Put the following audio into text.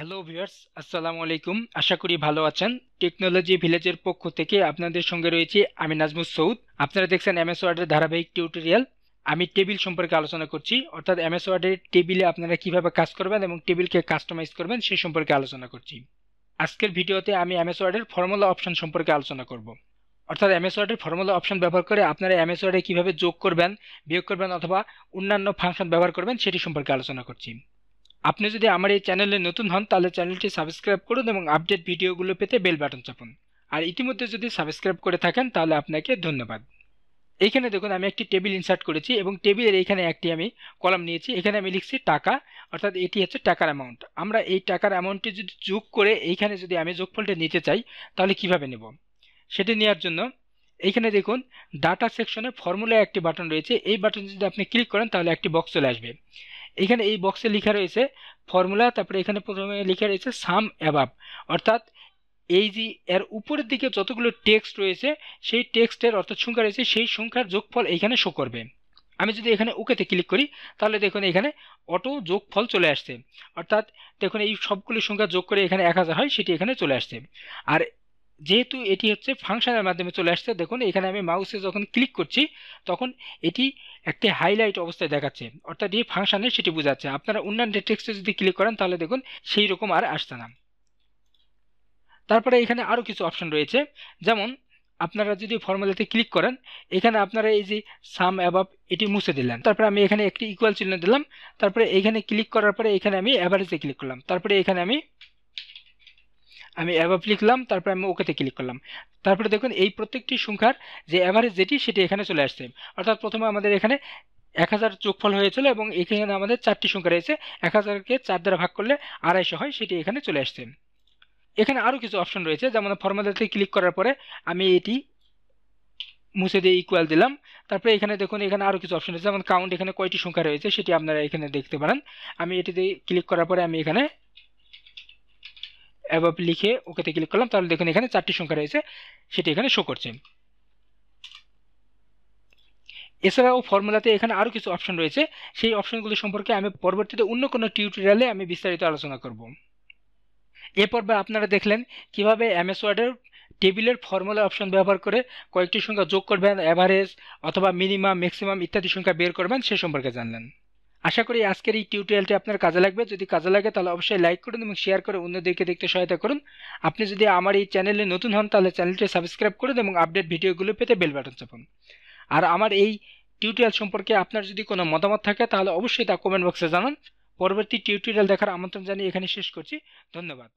hello viewers আসসালামু আলাইকুম আশা করি ভালো আছেন টেকনোলজি ভিলেজের পক্ষ থেকে আপনাদের সঙ্গে রয়েছে আমি নাজমুস সৌদ আপনারা দেখছেন এমএস ওয়ার্ডের ধারাবাহিক টিউটোরিয়াল আমি টেবিল সম্পর্কে আলোচনা করছি অর্থাৎ এমএস ওয়ার্ডের টেবিলে আপনারা কিভাবে কাজ করবেন এবং টেবিলকে কাস্টমাইজ করবেন সে সম্পর্কে আলোচনা করছি আজকের ভিডিওতে আমি এমএস ওয়ার্ডের ফর্মুলা অপশন সম্পর্কে আলোচনা করব অর্থাৎ এমএস ওয়ার্ডের ফর্মুলা অপশন ব্যবহার করে আপনারা এমএস ওয়ার্ডে কীভাবে যোগ করবেন বিয়োগ করবেন অথবা অন্যান্য ফাংশন ব্যবহার করবেন সেটি সম্পর্কে আলোচনা করছি আপনি যদি আমার এই চ্যানেলে নতুন হন তাহলে চ্যানেলটি সাবস্ক্রাইব করুন এবং আপডেট ভিডিওগুলো পেতে বেল বাটন চাপুন আর ইতিমধ্যে যদি সাবস্ক্রাইব করে থাকেন তাহলে আপনাকে ধন্যবাদ এখানে দেখুন আমি একটি টেবিল ইনসার্ট করেছি এবং টেবিলের এখানে একটি আমি কলাম নিয়েছি এখানে আমি লিখছি টাকা অর্থাৎ এটি হচ্ছে টাকার অ্যামাউন্ট আমরা এই টাকার অ্যামাউন্টটি যদি যোগ করে এইখানে যদি আমি যোগফলটা নিতে চাই তাহলে কিভাবে নেব সেটি নেওয়ার জন্য এইখানে দেখুন ডাটা সেকশনে ফর্মুলা একটি বাটন রয়েছে এই বাটন যদি আপনি ক্লিক করেন তাহলে একটি বক্স চলে আসবে এখানে এই বক্সে লেখা রয়েছে ফর্মুলা তারপরে এখানে প্রথমে লেখা রয়েছে সাম অ্যাবাব অর্থাৎ এই যে এর উপরের দিকে যতগুলো টেক্সট রয়েছে সেই টেক্সটের অর্থাৎ সংখ্যা রয়েছে সেই সংখ্যার যোগফল এখানে শো করবে আমি যদি এখানে ওকেতে ক্লিক করি তাহলে দেখুন এখানে অটো যোগফল চলে আসছে অর্থাৎ দেখুন এই সবগুলো সংখ্যা যোগ করে এখানে এক হাজার হয় সেটি এখানে চলে আসছে আর যেহেতু এটি হচ্ছে ফাংশনের মাধ্যমে চলে আসছে দেখুন এখানে আমি মাউসে যখন ক্লিক করছি তখন এটি একটি হাইলাইট অবস্থায় দেখাচ্ছে অর্থাৎ এই ফাংশানে সেটি বোঝাচ্ছে আপনারা অন্যান্য টেক্সটে যদি ক্লিক করেন তাহলে দেখুন সেই রকম আর আসছে না তারপরে এখানে আরও কিছু অপশন রয়েছে যেমন আপনারা যদি ফর্মুলাতে ক্লিক করেন এখানে আপনারা এই যে সাম অ্যাবাব এটি মুছে দিলেন তারপরে আমি এখানে একটি ইকুয়াল চিহ্ন দিলাম তারপরে এখানে ক্লিক করার পরে এখানে আমি অ্যাভারেজে ক্লিক করলাম তারপরে এখানে আমি আমি অ্যাভাব লিখলাম তারপরে আমি ওকেতে ক্লিক করলাম তারপরে দেখুন এই প্রত্যেকটি সংখ্যার যে অ্যাভারেজ যেটি সেটি এখানে চলে আসছে অর্থাৎ প্রথমে আমাদের এখানে এক হাজার চোখফল হয়েছিল এবং এখানে আমাদের চারটি সংখ্যা রয়েছে এক হাজারকে চার দ্বারা ভাগ করলে আড়াইশো হয় সেটি এখানে চলে আসছে এখানে আরও কিছু অপশন রয়েছে যেমন ফর্মুলাতে ক্লিক করার পরে আমি এটি মুছে দিয়ে ইকুয়াল দিলাম তারপরে এখানে দেখুন এখানে আরও কিছু অপশন রয়েছে যেমন কাউন্ট এখানে কয়টি সংখ্যা রয়েছে সেটি আপনারা এখানে দেখতে পারেন আমি এটিতে ক্লিক করার পরে আমি এখানে অ্যাবাব লিখে ওকেতে ক্লিক করলাম তাহলে দেখুন এখানে চারটি সংখ্যা রয়েছে সেটি এখানে শো করছে এছাড়াও ফর্মুলাতে এখানে আরও কিছু অপশন রয়েছে সেই অপশনগুলো সম্পর্কে আমি পরবর্তীতে অন্য কোনো টিউটোরিয়ালে আমি বিস্তারিত আলোচনা করব এ পর্বে আপনারা দেখলেন কিভাবে এমএস ওয়ার্ডের টেবিলের ফর্মুলা অপশন ব্যবহার করে কয়েকটি সংখ্যা যোগ করবেন অ্যাভারেজ অথবা মিনিমাম ম্যাক্সিমাম ইত্যাদি সংখ্যা বের করবেন সে সম্পর্কে জানলেন আশা করি আজকের এই টিউটোরিয়ালটি আপনার কাজে লাগবে যদি কাজে লাগে তাহলে অবশ্যই লাইক করুন এবং শেয়ার করে অন্যদেরকে দেখতে সহায়তা করুন আপনি যদি আমার এই চ্যানেলে নতুন হন তাহলে চ্যানেলটি সাবস্ক্রাইব করুন এবং আপডেট ভিডিওগুলো পেতে বেল বাটন চাপুন আর আমার এই টিউটোরিয়াল সম্পর্কে আপনার যদি কোনো মতামত থাকে তাহলে অবশ্যই তা কমেন্ট বক্সে জানান পরবর্তী টিউটোরিয়াল দেখার আমন্ত্রণ জানিয়ে এখানে শেষ করছি ধন্যবাদ